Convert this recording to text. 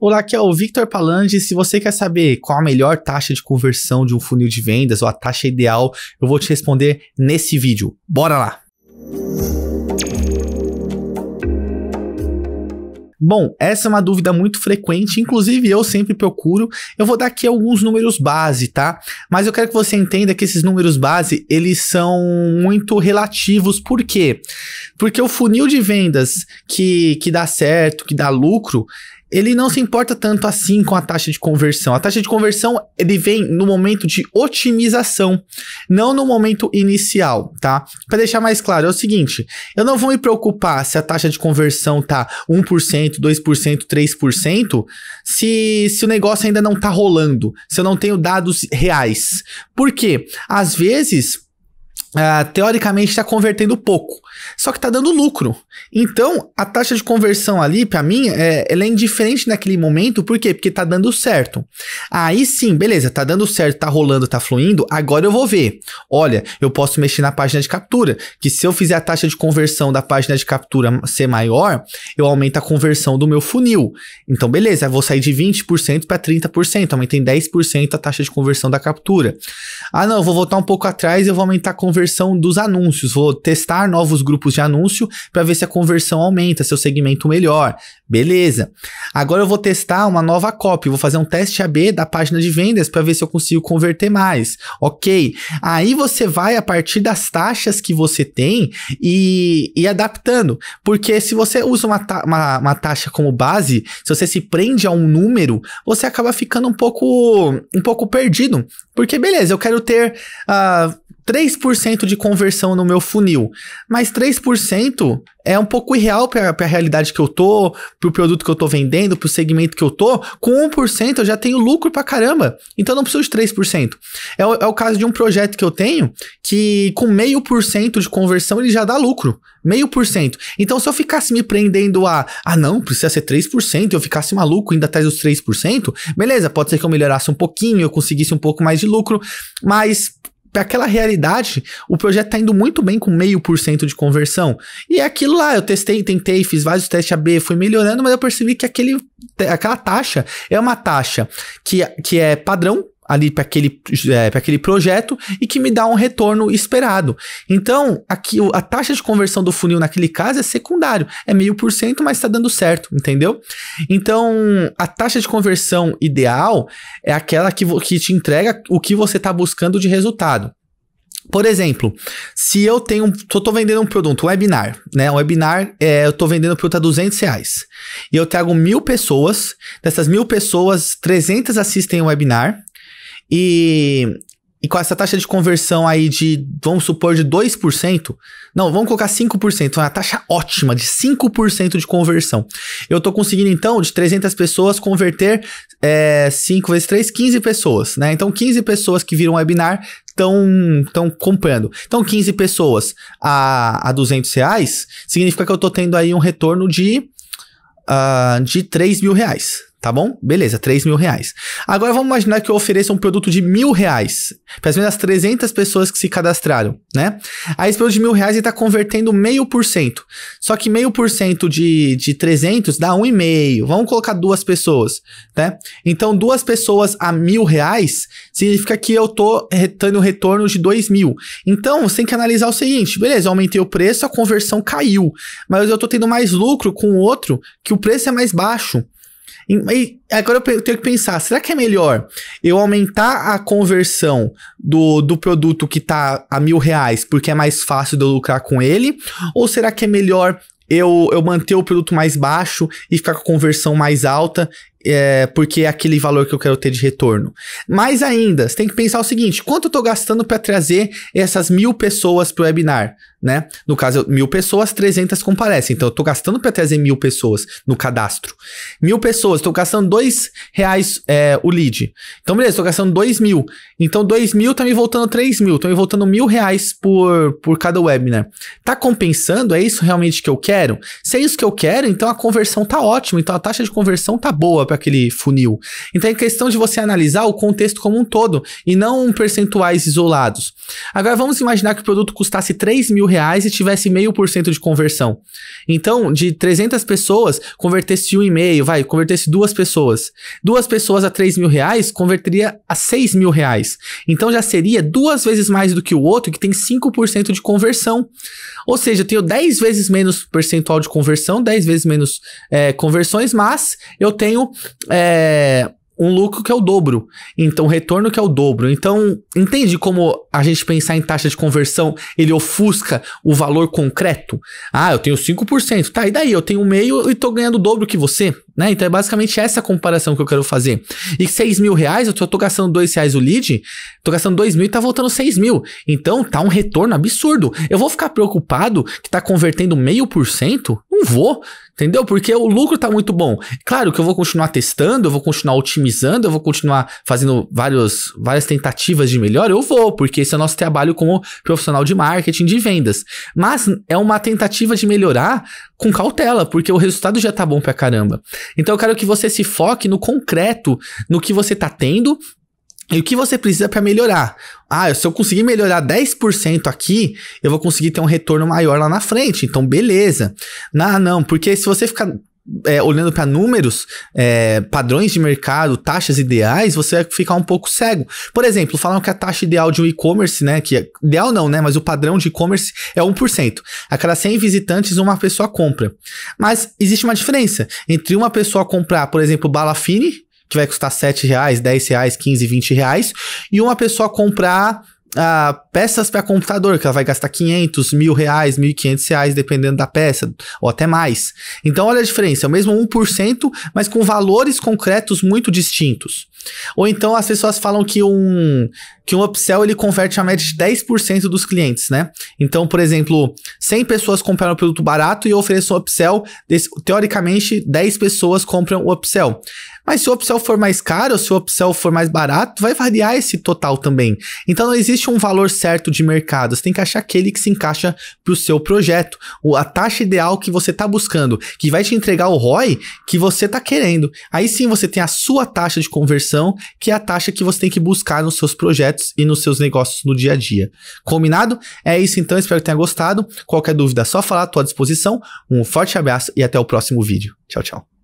Olá, aqui é o Victor Palange. Se você quer saber qual a melhor taxa de conversão de um funil de vendas ou a taxa ideal, eu vou te responder nesse vídeo. Bora lá! Bom, essa é uma dúvida muito frequente, inclusive eu sempre procuro. Eu vou dar aqui alguns números base, tá? Mas eu quero que você entenda que esses números base, eles são muito relativos. Por quê? Porque o funil de vendas que, que dá certo, que dá lucro, ele não se importa tanto assim com a taxa de conversão. A taxa de conversão ele vem no momento de otimização, não no momento inicial, tá? Para deixar mais claro, é o seguinte, eu não vou me preocupar se a taxa de conversão tá 1%, 2%, 3%, se se o negócio ainda não tá rolando, se eu não tenho dados reais. Por quê? Às vezes, Uh, teoricamente está convertendo pouco só que tá dando lucro. Então, a taxa de conversão ali, para mim, é, ela é indiferente naquele momento, por quê? Porque tá dando certo. Aí sim, beleza, tá dando certo, tá rolando, tá fluindo, agora eu vou ver. Olha, eu posso mexer na página de captura, que se eu fizer a taxa de conversão da página de captura ser maior, eu aumento a conversão do meu funil. Então, beleza, eu vou sair de 20% para 30%, aumentei em 10% a taxa de conversão da captura. Ah, não, eu vou voltar um pouco atrás, eu vou aumentar a conversão dos anúncios, vou testar novos grupos de anúncio para ver se a conversão aumenta, seu segmento melhor. Beleza. Agora eu vou testar uma nova copy, vou fazer um teste AB da página de vendas para ver se eu consigo converter mais. OK. Aí você vai a partir das taxas que você tem e, e adaptando, porque se você usa uma, ta uma, uma taxa como base, se você se prende a um número, você acaba ficando um pouco um pouco perdido, porque beleza, eu quero ter uh, 3% de conversão no meu funil. Mas 3% é um pouco irreal para a realidade que eu tô, para o produto que eu tô vendendo, para o segmento que eu tô. Com 1% eu já tenho lucro para caramba. Então eu não preciso de 3%. É o, é o caso de um projeto que eu tenho que com meio por cento de conversão ele já dá lucro. Meio por cento. Então se eu ficasse me prendendo a, ah não, precisa ser 3%, eu ficasse maluco ainda atrás dos 3%, beleza, pode ser que eu melhorasse um pouquinho, eu conseguisse um pouco mais de lucro, mas para aquela realidade, o projeto está indo muito bem com meio por cento de conversão. E é aquilo lá, eu testei, tentei, fiz vários testes AB, fui melhorando, mas eu percebi que aquele, aquela taxa é uma taxa que, que é padrão ali para aquele, é, aquele projeto e que me dá um retorno esperado. Então, aqui a taxa de conversão do funil naquele caso é secundário, é meio por cento, mas está dando certo, entendeu? Então, a taxa de conversão ideal é aquela que, que te entrega o que você está buscando de resultado. Por exemplo, se eu tenho, eu tô vendendo um produto, um webinar, né? Um webinar, é, eu tô vendendo um produto a 200 reais. E eu trago mil pessoas, dessas mil pessoas, 300 assistem o webinar, e, e com essa taxa de conversão aí de, vamos supor, de 2%, não, vamos colocar 5%, é uma taxa ótima de 5% de conversão. Eu estou conseguindo, então, de 300 pessoas, converter é, 5 vezes 3, 15 pessoas, né? Então, 15 pessoas que viram webinar estão comprando. Então, 15 pessoas a, a 200 reais, significa que eu estou tendo aí um retorno de, uh, de 3 mil reais, Tá bom? Beleza, 3 mil reais. Agora vamos imaginar que eu ofereça um produto de mil reais para as menos 300 pessoas que se cadastraram, né? Aí esse produto de mil reais está convertendo meio por cento. Só que meio por cento de, de 300 dá um e meio. Vamos colocar duas pessoas, né? Então duas pessoas a mil reais significa que eu tô tendo retorno de dois mil. Então você tem que analisar o seguinte, beleza, eu aumentei o preço, a conversão caiu, mas eu tô tendo mais lucro com o outro que o preço é mais baixo. E agora eu tenho que pensar, será que é melhor eu aumentar a conversão do, do produto que tá a mil reais, porque é mais fácil de eu lucrar com ele? Ou será que é melhor eu, eu manter o produto mais baixo e ficar com a conversão mais alta, é, porque é aquele valor que eu quero ter de retorno. Mais ainda, você tem que pensar o seguinte: quanto eu estou gastando para trazer essas mil pessoas para o webinar? né? No caso, mil pessoas, 300 comparecem. Então, eu tô gastando para trazer mil pessoas no cadastro. Mil pessoas, tô gastando dois reais é, o lead. Então, beleza, tô gastando dois mil. Então, dois mil tá me voltando três mil. Tá me voltando mil reais por, por cada webinar. Né? Tá compensando? É isso realmente que eu quero? Se é isso que eu quero, então a conversão tá ótima. Então, a taxa de conversão tá boa para aquele funil. Então, é questão de você analisar o contexto como um todo e não percentuais isolados. Agora, vamos imaginar que o produto custasse três mil reais e tivesse meio por cento de conversão. Então, de 300 pessoas, convertesse um e-mail, vai, convertesse duas pessoas. Duas pessoas a 3 mil reais, converteria a 6 mil reais. Então, já seria duas vezes mais do que o outro, que tem 5% de conversão. Ou seja, eu tenho 10 vezes menos percentual de conversão, 10 vezes menos é, conversões, mas eu tenho... É, um lucro que é o dobro, então retorno que é o dobro. Então, entende como a gente pensar em taxa de conversão, ele ofusca o valor concreto? Ah, eu tenho 5%, tá, e daí? Eu tenho meio e tô ganhando o dobro que você, né? Então é basicamente essa comparação que eu quero fazer. E 6 mil reais, eu só tô gastando 2 reais o lead, tô gastando 2 mil e tá voltando 6 mil. Então tá um retorno absurdo. Eu vou ficar preocupado que tá convertendo meio por cento? Não vou, entendeu? Porque o lucro está muito bom. Claro que eu vou continuar testando, eu vou continuar otimizando, eu vou continuar fazendo vários, várias tentativas de melhor, eu vou, porque esse é o nosso trabalho como profissional de marketing, de vendas. Mas é uma tentativa de melhorar com cautela, porque o resultado já está bom pra caramba. Então eu quero que você se foque no concreto, no que você está tendo e o que você precisa para melhorar? Ah, se eu conseguir melhorar 10% aqui, eu vou conseguir ter um retorno maior lá na frente. Então, beleza. Não, não, porque se você ficar é, olhando para números, é, padrões de mercado, taxas ideais, você vai ficar um pouco cego. Por exemplo, falam que a taxa ideal de um e-commerce, né? Que é, ideal não, né? Mas o padrão de e-commerce é 1%. A cada 100 visitantes, uma pessoa compra. Mas existe uma diferença entre uma pessoa comprar, por exemplo, bala fine que vai custar 7 reais, 10 reais, 15, 20 reais, e uma pessoa comprar ah, peças para computador, que ela vai gastar 500, mil reais, 1.500 reais, dependendo da peça, ou até mais. Então, olha a diferença, é o mesmo 1%, mas com valores concretos muito distintos. Ou então as pessoas falam que um que um upsell ele converte a média de 10% dos clientes, né? Então, por exemplo, 100 pessoas compraram um produto barato e eu ofereço um upsell, teoricamente 10 pessoas compram o upsell. Mas se o upsell for mais caro, se o upsell for mais barato, vai variar esse total também. Então não existe um valor certo de mercado, você tem que achar aquele que se encaixa para o seu projeto, a taxa ideal que você está buscando, que vai te entregar o ROI que você está querendo. Aí sim você tem a sua taxa de conversão, que é a taxa que você tem que buscar nos seus projetos e nos seus negócios no dia a dia. Combinado? É isso então, espero que tenha gostado. Qualquer dúvida é só falar, à tua disposição. Um forte abraço e até o próximo vídeo. Tchau, tchau.